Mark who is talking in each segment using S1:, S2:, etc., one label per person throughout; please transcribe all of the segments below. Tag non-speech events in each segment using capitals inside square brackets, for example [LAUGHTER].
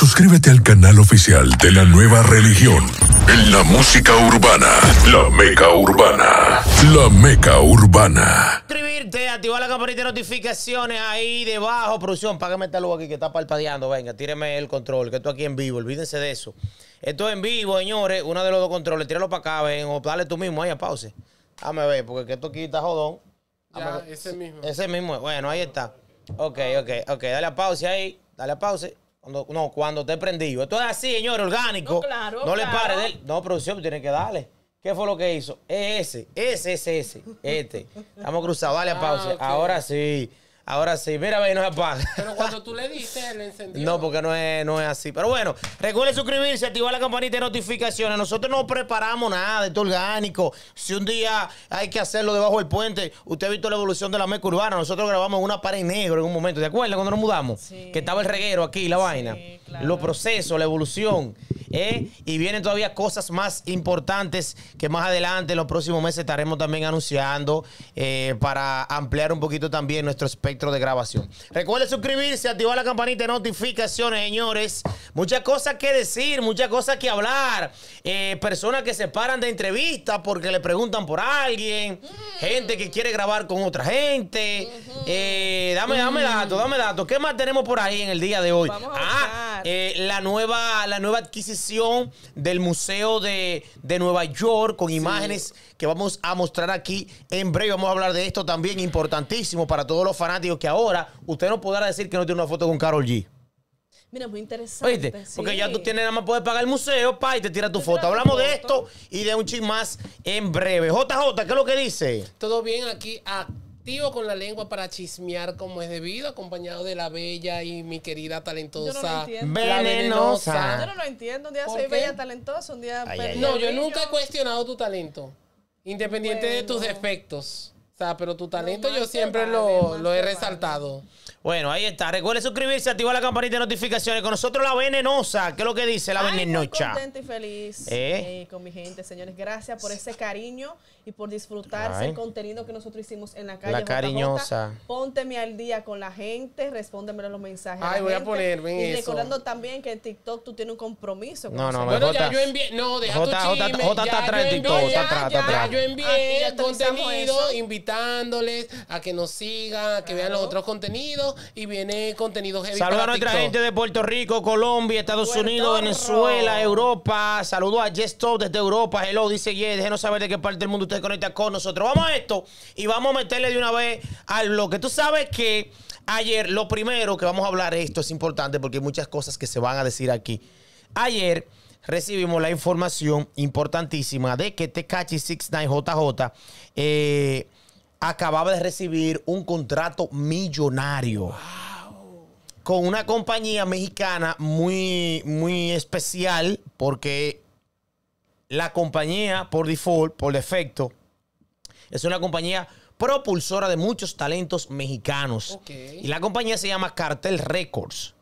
S1: Suscríbete al canal oficial de la nueva religión. En la música urbana. La meca urbana. La meca urbana.
S2: Suscribirte, activar la campanita de notificaciones ahí debajo. Producción, págame esta luz aquí que está palpadeando. Venga, tíreme el control, que esto aquí en vivo. Olvídense de eso. Esto es en vivo, señores. Uno de los dos controles. Tíralo para acá, ven. O dale tú mismo ahí a pause. Dame ver, porque esto aquí está jodón. ese mismo. Ese mismo. Bueno, ahí está. Ok, ok, ok. Dale a pause ahí. Dale a pause no, cuando he prendido. Esto es así, señor, orgánico. No, claro, no le pare. él. no, producción, tiene que darle. ¿Qué fue lo que hizo? Ese, ese, ese, ese. Este. Estamos cruzados. Dale a ah, pausa. Ahora sí. Ahora sí, mira, ve, no se apaga.
S1: Pero cuando tú le [LAUGHS] diste, él encendió. No,
S2: porque no es, no es así. Pero bueno, recuerde suscribirse, activar la campanita de notificaciones. Nosotros no preparamos nada, esto orgánico. Si un día hay que hacerlo debajo del puente, usted ha visto la evolución de la mezcla urbana. Nosotros grabamos una pared negro en un momento. ¿De acuerdo? cuando nos mudamos? Que estaba el reguero aquí, la vaina. Claro. Los procesos, la evolución. ¿eh? Y vienen todavía cosas más importantes que más adelante, en los próximos meses, estaremos también anunciando eh, para ampliar un poquito también nuestro espectro de grabación. Recuerde suscribirse, activar la campanita de notificaciones, señores. Muchas cosas que decir, muchas cosas que hablar. Eh, personas que se paran de entrevistas porque le preguntan por alguien. Mm. Gente que quiere grabar con otra gente. Eh, dame, dame mm. dame dato. ¿Qué más tenemos por ahí en el día de hoy? Ah, eh, la, nueva, la nueva adquisición del Museo de, Nueva York con imágenes que vamos a mostrar aquí en breve. Vamos a hablar de esto también, importantísimo para todos los fanáticos que ahora usted no podrá decir que no tiene una foto con Carol G. Mira, muy interesante. Porque ya tú tienes nada más poder pagar el museo, pa, y te tira tu foto. Hablamos de esto y de un ching más en breve. JJ, ¿qué es lo que dice?
S1: Todo bien aquí. a activo con la lengua para chismear como es debido, acompañado de la bella y mi querida talentosa. venenosa.
S3: Yo no lo entiendo. Un día soy bella talentosa, un día. no, yo nunca he cuestionado
S1: tu talento, independiente de tus defectos pero tu talento yo siempre lo, he
S3: resaltado.
S2: Bueno, ahí está. Recuerde suscribirse, activar la campanita de notificaciones. Con nosotros la venenosa. ¿Qué es lo que dice la venenocha? Estoy contento
S3: y feliz ¿Eh? Eh, con mi gente, señores. Gracias por ese cariño y por disfrutarse el contenido que nosotros hicimos en la calle. La cariñosa. ponte Pónteme al día con la gente, respóndeme los mensajes. Ay, voy a ponerme Y recordando también que en TikTok tú tienes un compromiso. Con no, no, bueno, ya yo envié. No, deja J, tu chisme. está atrás
S2: TikTok. Ya, yo envié
S1: ah, contenido, invitado a que nos sigan, a que vean los otros contenidos y viene contenido heavy. Saludos a nuestra gente
S2: de Puerto Rico, Colombia, Estados Unidos, Venezuela, Europa. Saludos a Yes desde Europa. Hello, dice Yes. Déjenos saber de qué parte del mundo usted conecta con nosotros. Vamos a esto y vamos a meterle de una vez al bloque. Tú sabes que ayer, lo primero que vamos a hablar, esto es importante porque hay muchas cosas que se van a decir aquí. Ayer recibimos la información importantísima de que Tecachi 69JJ eh, acababa de recibir un contrato millonario. Con una compañía mexicana muy, muy especial, porque la compañía, por default, por defecto, es una compañía propulsora de muchos talentos mexicanos. Y la compañía se llama Cartel Records.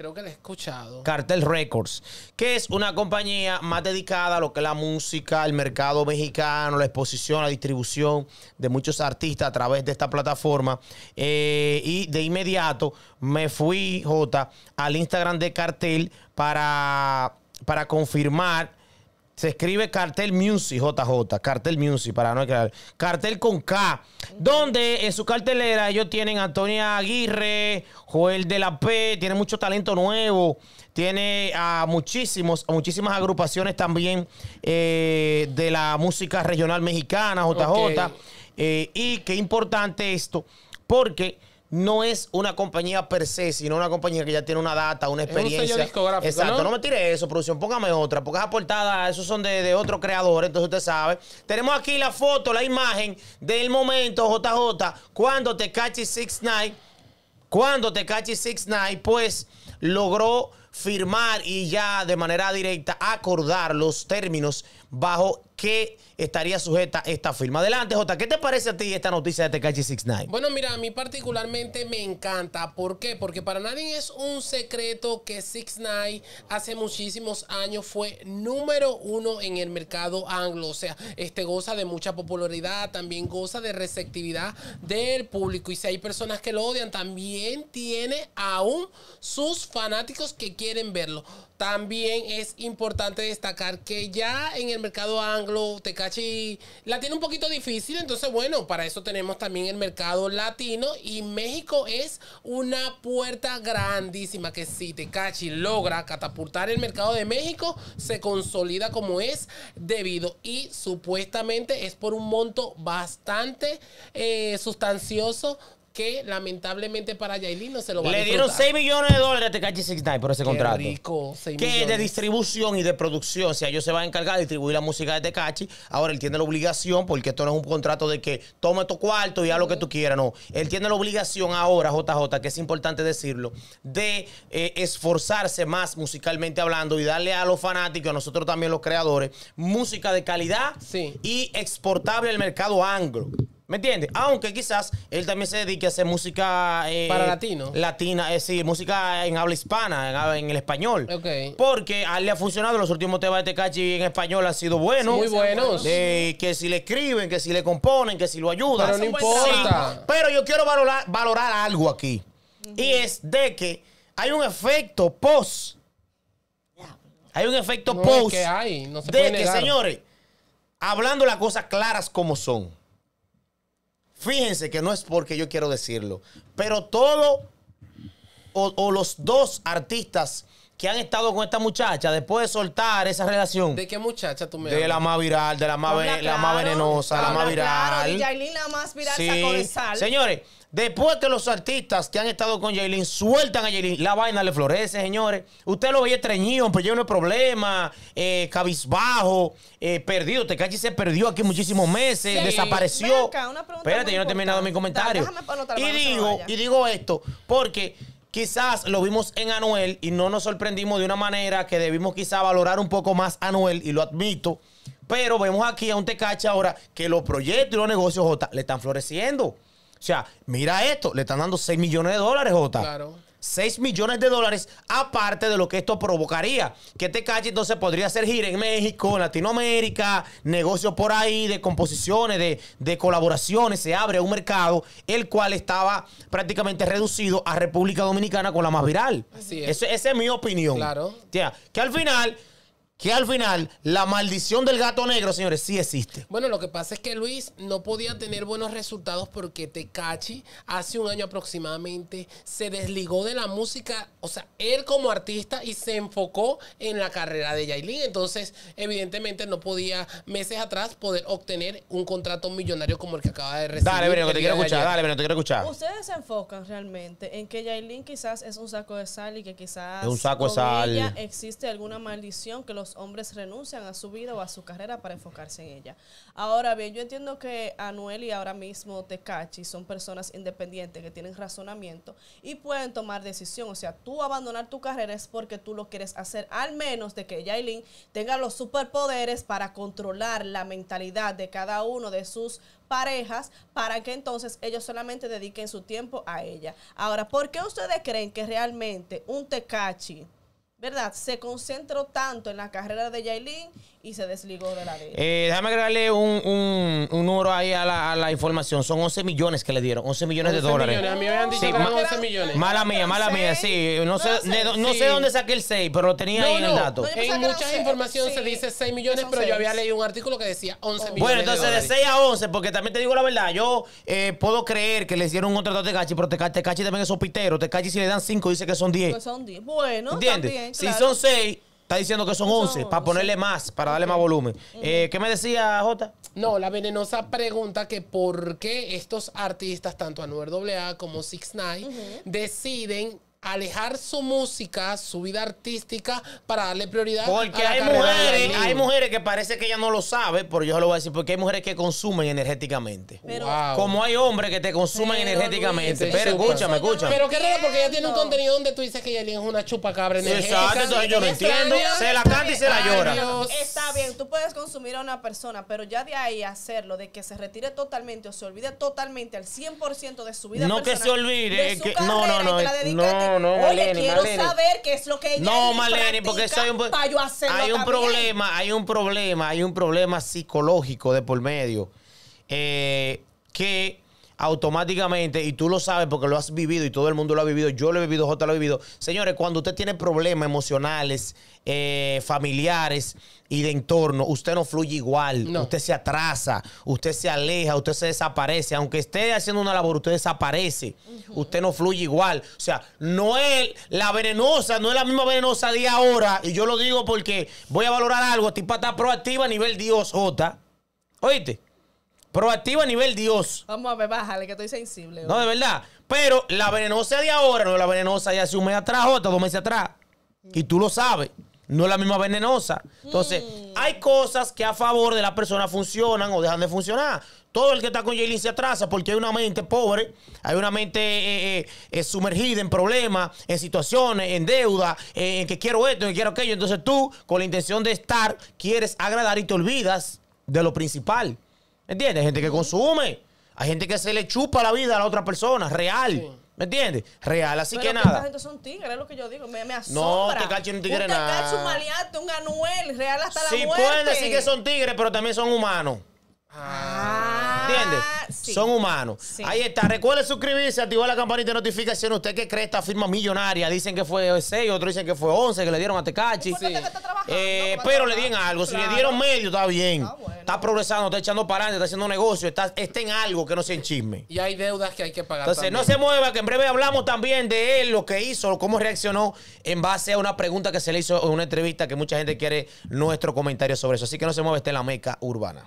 S1: Creo que la he escuchado.
S2: Cartel Records, que es una compañía más dedicada a lo que es la música, el mercado mexicano, la exposición, la distribución de muchos artistas a través de esta plataforma. Eh, y de inmediato me fui, J, al Instagram de Cartel para, para confirmar se escribe Cartel Music, JJ, Cartel Music, para no crear. Cartel con K, donde en su cartelera ellos tienen Antonia Aguirre, Joel de la P, tiene mucho talento nuevo, tiene a muchísimos, a muchísimas agrupaciones también eh, de la música regional mexicana, JJ. Eh, y qué importante esto, porque no es una compañía per se, sino una compañía que ya tiene una data, una experiencia. Exacto, ¿no? me tire eso, producción, póngame otra, porque esa portada, esos son de, de otro creador, entonces usted sabe. Tenemos aquí la foto, la imagen del momento, JJ, cuando cachi Six Night, cuando Cachi Six Night, pues logró firmar y ya de manera directa acordar los términos bajo que estaría sujeta esta firma. Adelante, Jota, ¿qué te parece a ti esta noticia de Six 69?
S1: Bueno, mira, a mí particularmente me encanta. ¿Por qué? Porque para nadie es un secreto que 69 hace muchísimos años fue número uno en el mercado anglo. O sea, este goza de mucha popularidad, también goza de receptividad del público. Y si hay personas que lo odian, también tiene aún sus fanáticos que quieren verlo. También es importante destacar que ya en el mercado anglo, Tecachi la tiene un poquito difícil, entonces bueno, para eso tenemos también el mercado latino y México es una puerta grandísima que si Tecachi logra catapultar el mercado de México, se consolida como es debido y supuestamente es por un monto bastante eh, sustancioso que lamentablemente para Yailin no se lo va a Le dieron 6
S2: millones de dólares a Tekashi 69 por ese contrato. rico, 6 Que de distribución y de producción. O sea, ellos se van a encargar de distribuir la música de Tekachi. Ahora él tiene la obligación, porque esto no es un contrato de que toma tu cuarto y haz lo que tú quieras. No, él tiene la obligación ahora, JJ, que es importante decirlo, de eh, esforzarse más musicalmente hablando y darle a los fanáticos, a nosotros también los creadores, música de calidad y exportable al mercado anglo. ¿Me entiendes? Aunque quizás él también se dedique a hacer música... Eh, Para latino. Latina, es eh, decir, música en habla hispana, en, el español. Ok. Porque a él le ha funcionado los últimos temas de Tecachi en español han sido buenos. muy buenos. De que si le escriben, que si le componen, que si lo ayudan. Pero no importa. pero yo quiero valorar, algo aquí. Y es de que hay un efecto post. Hay un efecto post. hay, no se de que, señores, hablando las cosas claras como son Fíjense que no es porque yo quiero decirlo, pero todo o, o los dos artistas que han estado con esta muchacha después de soltar esa relación. ¿De qué muchacha tú me De la más viral, de la más, la más venenosa, la más viral.
S3: la más viral sacó de sal. Señores,
S2: después que los artistas que han estado con Yailin sueltan a Yailin, la vaina le florece, señores. Usted lo veía estreñido, pero yo no problema, eh, cabizbajo, eh, perdido perdido. Tecachi se perdió aquí muchísimos meses, desapareció. Espérate, yo no he terminado mi comentario. y, digo, y digo esto porque quizás lo vimos en Anuel y no nos sorprendimos de una manera que debimos quizás valorar un poco más Anuel, y lo admito. Pero vemos aquí a un tecacha ahora que los proyectos y los negocios, Jota, le están floreciendo. O sea, mira esto, le están dando 6 millones de dólares, Jota. Claro. 6 millones de dólares, aparte de lo que esto provocaría. Que este calle entonces podría hacer gira en México, en Latinoamérica, negocios por ahí de composiciones, de, colaboraciones. Se abre un mercado, el cual estaba prácticamente reducido a República Dominicana con la más viral. Así es. esa es mi opinión. Claro. que al final que al final la maldición del gato negro, señores, sí existe.
S1: Bueno, lo que pasa es que Luis no podía tener buenos resultados porque Tecachi hace un año aproximadamente se desligó de la música, o sea, él como artista y se enfocó en la carrera de Yailin. Entonces, evidentemente no podía meses atrás poder obtener un contrato millonario como el que acaba de recibir. Dale, Breno, que te quiero escuchar, dale, Breno, te quiero
S2: escuchar.
S3: Ustedes se enfocan realmente en que Yailin quizás es un saco de sal y que quizás Ella existe alguna maldición que los hombres renuncian a su vida o a su carrera para enfocarse en ella. Ahora bien, yo entiendo que Anuel y ahora mismo Tecachi son personas independientes que tienen razonamiento y pueden tomar decisión. O sea, tú abandonar tu carrera es porque tú lo quieres hacer, al menos de que Yailin tenga los superpoderes para controlar la mentalidad de cada uno de sus parejas para que entonces ellos solamente dediquen su tiempo a ella. Ahora, ¿por qué ustedes creen que realmente un Tecachi ¿verdad? Se concentró tanto en la carrera de Yailin y se desligó de la ley.
S2: Eh, déjame agregarle un, un, un número ahí a la, a la, información. Son 11 millones que le dieron, 11 millones de dólares. Millones. A mí me habían dicho que eran 11 millones. Mala mía, mala mía, sí. No sé, no, dónde saqué el 6, pero lo tenía ahí en el dato.
S1: en mucha información se dice 6 millones, pero yo había leído un artículo que decía
S2: 11
S3: millones. Bueno, entonces de,
S2: 6 a 11, porque también te digo la verdad, yo eh, puedo creer que le hicieron un contrato a Tecachi, pero Tecachi, también es sopitero. Tecachi si le dan 5 dice que son 10. Pues
S3: son 10. Bueno, ¿Entiendes? Si son seis,
S2: está diciendo que son once, para ponerle más, para darle más volumen. Eh, ¿Qué me decía Jota?
S1: No, la venenosa pregunta que por qué estos artistas, tanto Anuel AA como Six Night deciden alejar su música, su vida artística, para darle prioridad. Porque a hay mujeres, hay
S2: mujeres que parece que ella no lo sabe, pero yo se lo voy a decir, porque hay mujeres que consumen energéticamente. Como hay hombres que te consumen energéticamente. pero escúchame, escúchame. Pero qué
S1: raro, porque ella tiene un contenido donde tú dices que ella es una chupacabra energética. Exacto,
S2: entonces yo lo entiendo. Se la canta y se la llora.
S3: Está bien, tú puedes consumir a una persona, pero ya de ahí hacerlo, de que se retire totalmente o se olvide totalmente al 100% de su vida No que se olvide. De no, no, no. la
S2: no no, Oye, quiero saber
S3: qué es lo que ella No, Maleni, porque eso hay un, hay un problema,
S2: hay un problema, hay un problema psicológico de por medio. Eh, que automáticamente, y tú lo sabes porque lo has vivido y todo el mundo lo ha vivido, yo lo he vivido, J lo ha vivido. Señores, cuando usted tiene problemas emocionales, eh, familiares y de entorno, usted no fluye igual, usted se atrasa, usted se aleja, usted se desaparece. Aunque esté haciendo una labor, usted desaparece, usted no fluye igual. O sea, no es la venenosa, no es la misma venenosa de ahora, y yo lo digo porque voy a valorar algo, tipo está proactiva a nivel Dios J. ¿Oíste? Proactiva a nivel Dios.
S3: Vamos a ver, bájale, que estoy sensible. No,
S2: de verdad. Pero la venenosa de ahora, no es la venenosa ya hace un mes atrás, otra, dos meses atrás. Mm. Y tú lo sabes. No es la misma venenosa. Entonces, mm. hay cosas que a favor de la persona funcionan o dejan de funcionar. Todo el que está con Jaylin se atrasa porque hay una mente pobre, hay una mente eh, eh, eh, sumergida en problemas, en situaciones, en deuda, en que quiero esto, en que quiero aquello. Entonces tú, con la intención de estar, quieres agradar y te olvidas de lo principal. ¿Entiendes? Hay gente que consume. Hay gente que se le chupa la vida a la otra persona, real. Sí. ¿Me entiendes? Real, así Pero que nada. Esta gente
S3: son tigres, es lo que yo digo. Me, me asombra. No, Tecachi no tigre un nada. Tecachi, un maleante, un Anuel, real hasta sí, la muerte. Sí, pueden decir que son
S2: tigres, pero también son humanos. Ah, Son humanos.
S3: Ahí está. Recuerde suscribirse,
S2: activar la campanita de notificación. Usted que cree esta firma millonaria. Dicen que fue 6, otros dicen que fue 11, que le dieron a Tecachi. Eh, pero le dieron algo. Si le dieron medio, está bien. Ah, está, progresando, está echando para adelante, está haciendo negocio, está, está en algo que no sea en chisme.
S1: Y hay deudas que hay que pagar. Entonces, no
S2: se mueva, que en breve hablamos también de él, lo que hizo, cómo reaccionó en base a una pregunta que se le hizo en una entrevista que mucha gente quiere nuestro comentario sobre eso. Así que no se mueva, está en la meca urbana.